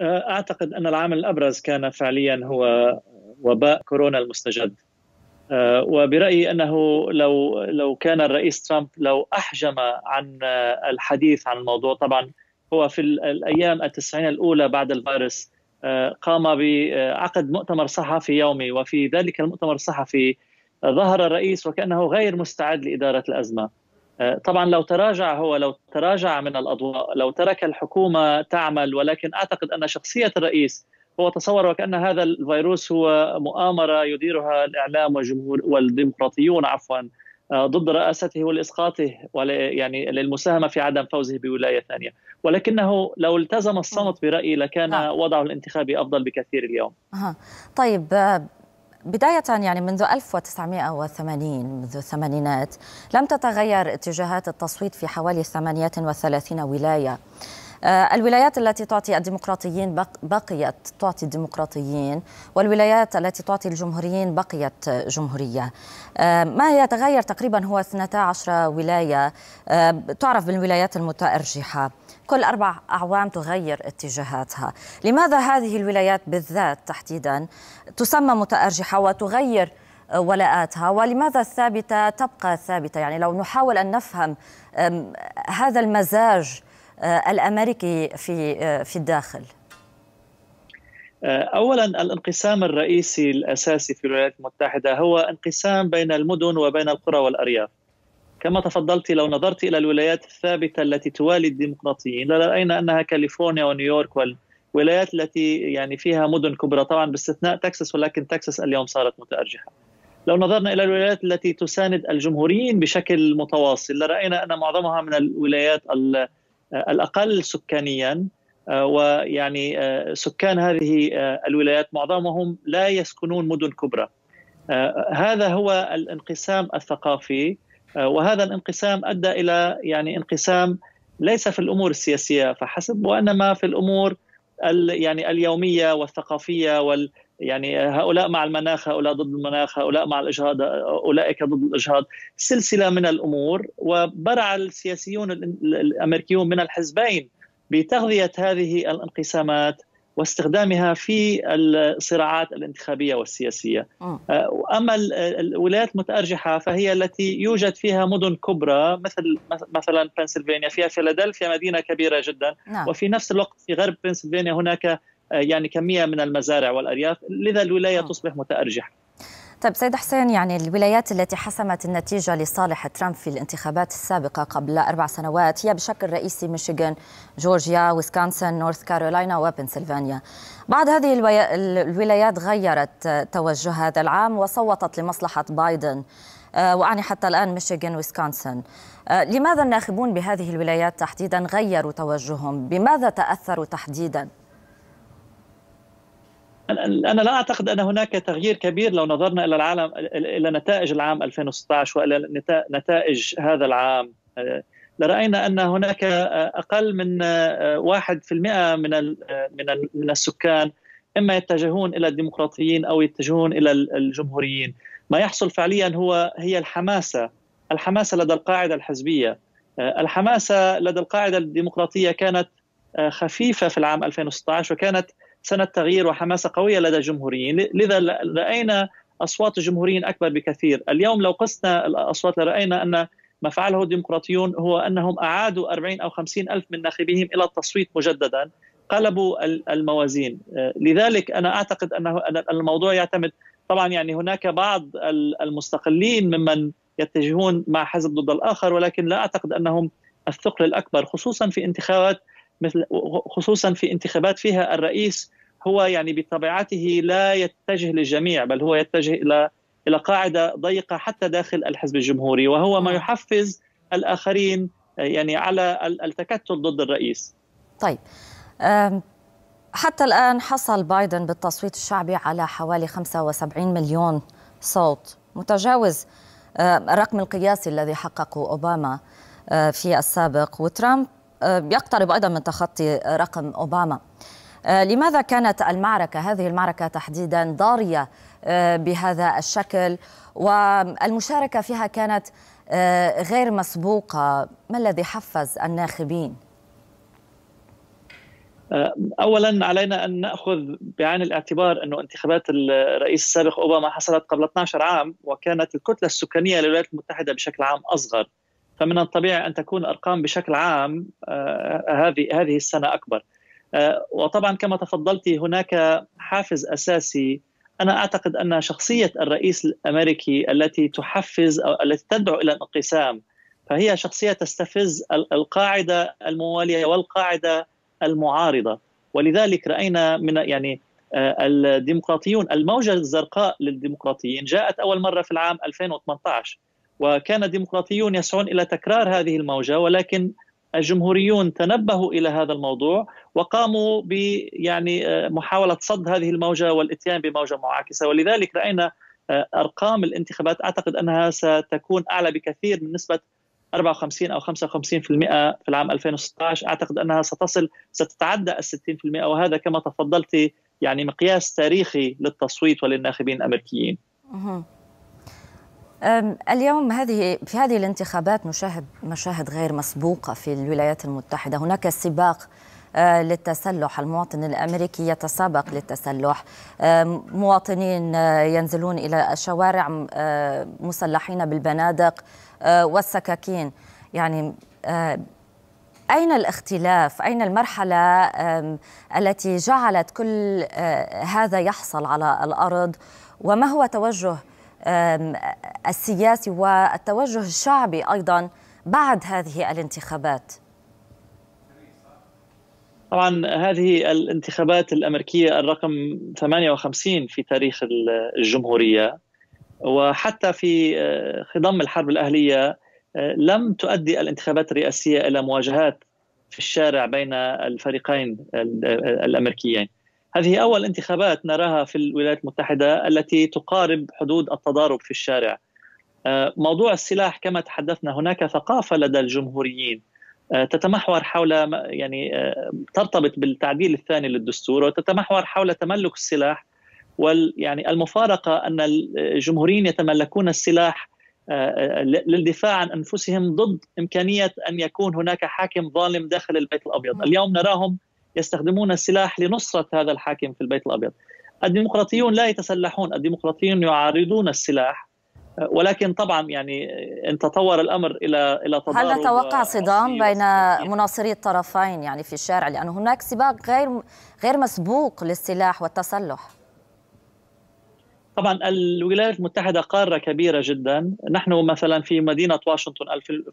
آه، اعتقد ان العامل الابرز كان فعليا هو وباء كورونا المستجد آه، وبرايي انه لو لو كان الرئيس ترامب لو احجم عن آه، الحديث عن الموضوع طبعا هو في الايام التسعين الاولى بعد الفيروس قام بعقد مؤتمر صحفي يومي وفي ذلك المؤتمر الصحفي ظهر الرئيس وكانه غير مستعد لاداره الازمه طبعا لو تراجع هو لو تراجع من الاضواء لو ترك الحكومه تعمل ولكن اعتقد ان شخصيه الرئيس هو تصور وكان هذا الفيروس هو مؤامره يديرها الاعلام والجمهور والديمقراطيون عفوا ضد رئاسته والاسقاطه يعني للمساهمه في عدم فوزه بولايه ثانيه، ولكنه لو التزم الصمت برايي لكان نعم. وضعه الانتخابي افضل بكثير اليوم. طيب آه، بداية يعني منذ 1980 منذ الثمانينات لم تتغير اتجاهات التصويت في حوالي 38 ولاية آه، الولايات التي تعطي الديمقراطيين بقيت تعطي الديمقراطيين والولايات التي تعطي الجمهوريين بقيت جمهورية آه، ما يتغير تقريبا هو 12 ولاية آه، تعرف بالولايات المتأرجحة كل أربع أعوام تغير اتجاهاتها لماذا هذه الولايات بالذات تحديدا تسمى متأرجحة وتغير ولاءاتها ولماذا الثابتة تبقى ثابتة يعني لو نحاول أن نفهم هذا المزاج آه، الامريكي في آه، في الداخل؟ آه، اولا الانقسام الرئيسي الاساسي في الولايات المتحده هو انقسام بين المدن وبين القرى والارياف. كما تفضلت لو نظرت الى الولايات الثابته التي توالي الديمقراطيين لراينا انها كاليفورنيا ونيويورك والولايات التي يعني فيها مدن كبرى طبعا باستثناء تكساس ولكن تكساس اليوم صارت متارجحه. لو نظرنا الى الولايات التي تساند الجمهوريين بشكل متواصل لراينا ان معظمها من الولايات ال آه، الاقل سكانيا آه، ويعني آه، سكان هذه الولايات معظمهم لا يسكنون مدن كبرى هذا هو الانقسام الثقافي وهذا الانقسام ادى الى يعني انقسام ليس في الامور السياسيه فحسب وانما في الامور يعني اليوميه والثقافيه وال يعني هؤلاء مع المناخ هؤلاء ضد المناخ هؤلاء مع الإجهاض أولئك ضد الإجهاض سلسلة من الأمور وبرع السياسيون الأمريكيون من الحزبين بتغذية هذه الانقسامات واستخدامها في الصراعات الانتخابيه والسياسيه. آه. آه، اما الولايات المتارجحه فهي التي يوجد فيها مدن كبرى مثل مثلا بنسلفانيا فيها فيلادلفيا مدينه كبيره جدا نعم. وفي نفس الوقت في غرب بنسلفانيا هناك آه، يعني كميه من المزارع والارياف لذا الولايه آه. تصبح متارجحه طيب سيد حسين يعني الولايات التي حسمت النتيجة لصالح ترامب في الانتخابات السابقة قبل أربع سنوات هي بشكل رئيسي ميشيغان، جورجيا، ويسكونسن، نورث كارولاينا وبنسلفانيا. بعض هذه الولايات غيرت توجه هذا العام وصوتت لمصلحة بايدن آه، وأعني حتى الآن ميشيغان ويسكونسن. لماذا الناخبون بهذه الولايات تحديدا غيروا توجههم؟ بماذا تأثروا تحديدا؟ انا لا اعتقد ان هناك تغيير كبير لو نظرنا الى العالم الى نتائج العام 2016 والى نتائج هذا العام آه، لراينا ان هناك آه، اقل من 1% آه، من من من السكان اما يتجهون الى الديمقراطيين او يتجهون الى الجمهوريين ما يحصل فعليا هو هي الحماسه الحماسه لدى القاعده الحزبيه الحماسه لدى القاعده الديمقراطيه كانت خفيفه في العام 2016 وكانت سنة تغيير وحماسة قوية لدى الجمهوريين لذا رأينا أصوات الجمهوريين أكبر بكثير اليوم لو قسنا الأصوات لرأينا أن ما فعله الديمقراطيون هو أنهم أعادوا 40 أو 50 ألف من ناخبيهم إلى التصويت مجددا قلبوا الموازين آه، لذلك أنا أعتقد أن الموضوع يعتمد طبعا يعني هناك بعض المستقلين ممن يتجهون مع حزب ضد الآخر ولكن لا أعتقد أنهم الثقل الأكبر خصوصا في انتخابات مثل خصوصا في انتخابات فيها الرئيس هو يعني بطبيعته لا يتجه للجميع بل هو يتجه الى الى قاعده ضيقه حتى داخل الحزب الجمهوري وهو ما نعم. يحفز الاخرين يعني على التكتل ضد الرئيس. طيب حتى الان حصل بايدن بالتصويت الشعبي على حوالي 75 مليون صوت متجاوز الرقم القياسي الذي حققه اوباما في السابق وترامب يقترب أيضا من تخطي رقم أوباما آه، لماذا كانت المعركة هذه المعركة تحديدا ضارية آه، بهذا الشكل والمشاركة فيها كانت آه، غير مسبوقة ما الذي حفز الناخبين؟ اولا علينا ان ناخذ بعين الاعتبار انه انتخابات الرئيس السابق اوباما حصلت قبل 12 عام وكانت الكتله السكانيه للولايات المتحده بشكل عام اصغر فمن الطبيعي ان تكون الارقام بشكل عام آه، هذه هذه السنه اكبر آه، وطبعا كما تفضلت هناك حافز اساسي انا اعتقد ان شخصيه الرئيس الامريكي التي تحفز او التي تدعو الى الانقسام فهي شخصيه تستفز القاعده المواليه والقاعده المعارضه ولذلك راينا من يعني آه، الديمقراطيون الموجه الزرقاء للديمقراطيين جاءت اول مره في العام 2018 وكان الديمقراطيون يسعون الى تكرار هذه الموجه ولكن الجمهوريون تنبهوا الى هذا الموضوع وقاموا ب يعني آه، محاوله صد هذه الموجه والاتيان بموجه معاكسه ولذلك راينا آه، ارقام الانتخابات اعتقد انها ستكون اعلى بكثير من نسبه 54 او 55% في العام 2016 اعتقد انها ستصل ستتعدى ال 60% وهذا كما تفضلت يعني مقياس تاريخي للتصويت وللناخبين الامريكيين. اليوم هذه في هذه الانتخابات نشاهد مشاهد غير مسبوقة في الولايات المتحدة هناك سباق أه، للتسلح المواطن الامريكي يتسابق للتسلح أه، مواطنين أه، ينزلون الى الشوارع مسلحين بالبنادق والسكاكين يعني اين الاختلاف اين المرحله التي جعلت كل هذا يحصل على الارض وما هو توجه السياسي والتوجه الشعبي أيضا بعد هذه الانتخابات طبعا هذه الانتخابات الأمريكية الرقم 58 في تاريخ الجمهورية وحتى في أه، خضم الحرب الأهلية أه، لم تؤدي الانتخابات الرئاسية إلى مواجهات في الشارع بين الفريقين الأمريكيين هذه أول انتخابات نراها في الولايات المتحدة التي تقارب حدود التضارب في الشارع آه، موضوع السلاح كما تحدثنا هناك ثقافة لدى الجمهوريين آه، تتمحور حول يعني آه، ترتبط بالتعديل الثاني للدستور وتتمحور حول تملك السلاح وال يعني المفارقة أن الجمهوريين يتملكون السلاح للدفاع عن أنفسهم ضد إمكانية أن يكون هناك حاكم ظالم داخل البيت الأبيض اليوم نراهم يستخدمون السلاح لنصرة هذا الحاكم في البيت الأبيض الديمقراطيون لا يتسلحون الديمقراطيون يعارضون السلاح ولكن طبعا يعني ان تطور الامر الى الى تضارب هل نتوقع صدام بين مناصري الطرفين يعني في الشارع لان هناك سباق غير غير مسبوق للسلاح والتسلح طبعا الولايات المتحده قاره كبيره جدا نحن مثلا في مدينه واشنطن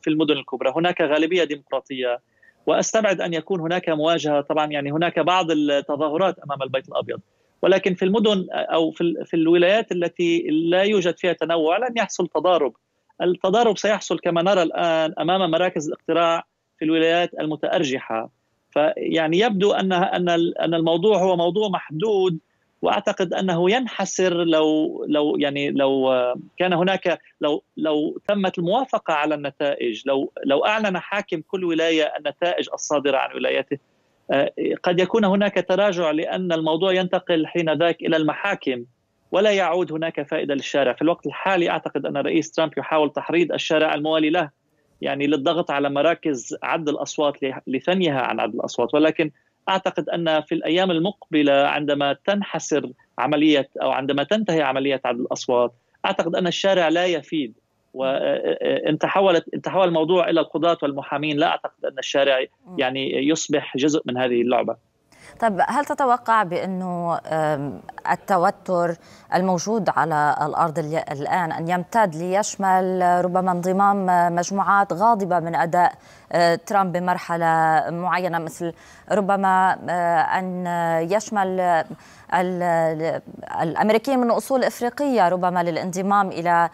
في المدن الكبرى هناك غالبيه ديمقراطيه واستبعد ان يكون هناك مواجهه طبعا يعني هناك بعض التظاهرات امام البيت الابيض ولكن في المدن او في في الولايات التي لا يوجد فيها تنوع لن يحصل تضارب التضارب سيحصل كما نرى الان امام مراكز الاقتراع في الولايات المتارجحه فيعني يبدو ان ان ان الموضوع هو موضوع محدود واعتقد انه ينحسر لو لو يعني لو كان هناك لو لو تمت الموافقه على النتائج لو لو اعلن حاكم كل ولايه النتائج الصادره عن ولايته آه، قد يكون هناك تراجع لان الموضوع ينتقل حين ذاك الى المحاكم ولا يعود هناك فائده للشارع في الوقت الحالي اعتقد ان الرئيس ترامب يحاول تحريض الشارع الموالي له يعني للضغط على مراكز عد الاصوات لثنيها عن عد الاصوات ولكن اعتقد ان في الايام المقبله عندما تنحسر عمليه او عندما تنتهي عمليه عدد الاصوات اعتقد ان الشارع لا يفيد وان آه، آه، آه، تحولت ان تحول الموضوع الى القضاه والمحامين لا اعتقد ان الشارع يعني يصبح جزء من هذه اللعبه طب هل تتوقع بأنه التوتر الموجود على الأرض الآن أن يمتد ليشمل ربما انضمام مجموعات غاضبة من أداء آه، ترامب بمرحلة معينة مثل ربما آه، أن يشمل الامريكيين من اصول افريقيه ربما للانضمام الى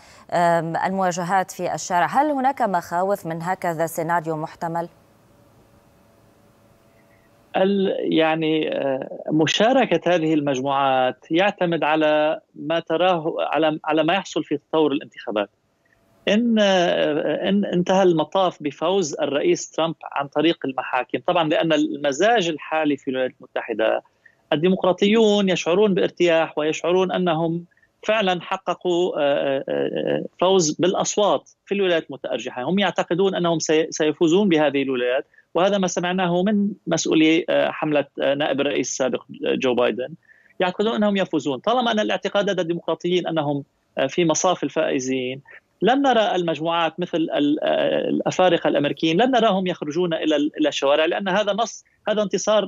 المواجهات في الشارع، هل هناك مخاوف من هكذا سيناريو محتمل؟ يعني آه، مشاركة هذه المجموعات يعتمد على ما تراه على على ما يحصل في تطور الانتخابات. إن آه، إن انتهى المطاف بفوز الرئيس ترامب عن طريق المحاكم، طبعا لأن المزاج الحالي في الولايات المتحدة الديمقراطيون يشعرون بارتياح ويشعرون أنهم فعلا حققوا آه، فوز بالاصوات في الولايات المتارجحه، هم يعتقدون انهم سيفوزون بهذه الولايات وهذا ما سمعناه من مسؤولي آه، حمله آه، نائب الرئيس السابق آه، جو بايدن يعتقدون انهم يفوزون، طالما ان الاعتقاد لدى الديمقراطيين انهم في مصاف الفائزين لن نرى المجموعات مثل الافارقه الامريكيين لن نراهم يخرجون الى الى الشوارع لان هذا نص هذا انتصار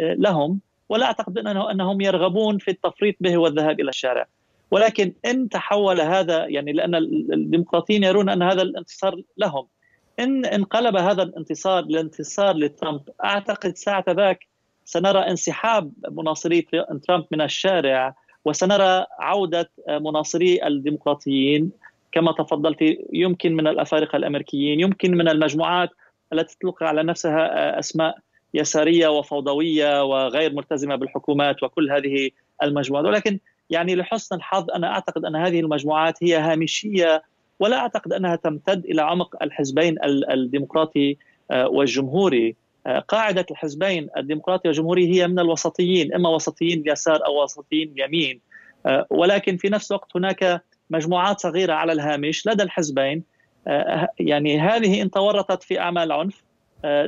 لهم ولا اعتقد انه انهم يرغبون في التفريط به والذهاب الى الشارع ولكن ان تحول هذا يعني لان الديمقراطيين يرون ان هذا الانتصار لهم إن انقلب هذا الانتصار لانتصار لترامب أعتقد ساعة ذاك سنرى انسحاب مناصري ترامب من الشارع وسنرى عودة آه، مناصري الديمقراطيين كما تفضلت يمكن من الأفارقة الأمريكيين يمكن من المجموعات التي تطلق على نفسها آه، أسماء يسارية وفوضوية وغير ملتزمة بالحكومات وكل هذه المجموعات ولكن يعني لحسن الحظ أنا أعتقد أن هذه المجموعات هي هامشية ولا اعتقد انها تمتد الى عمق الحزبين الديمقراطي آه، والجمهوري آه، قاعده الحزبين الديمقراطي والجمهوري هي من الوسطيين اما وسطيين يسار او وسطيين يمين آه، ولكن في نفس الوقت هناك مجموعات صغيره على الهامش لدى الحزبين يعني هذه ان تورطت في اعمال عنف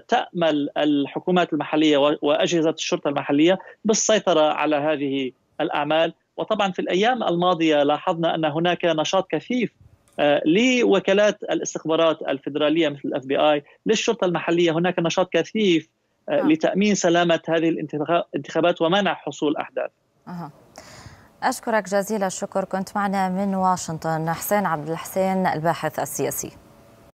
تامل الحكومات المحليه واجهزه الشرطه المحليه بالسيطره على هذه الاعمال وطبعا في الايام الماضيه لاحظنا ان هناك نشاط كثيف آه، لوكالات الاستخبارات الفيدراليه مثل الاف بي اي للشرطه المحليه هناك نشاط كثيف آه، نعم. لتامين سلامه هذه الانتخابات ومنع حصول احداث اشكرك جزيل الشكر كنت معنا من واشنطن حسين عبد الحسين الباحث السياسي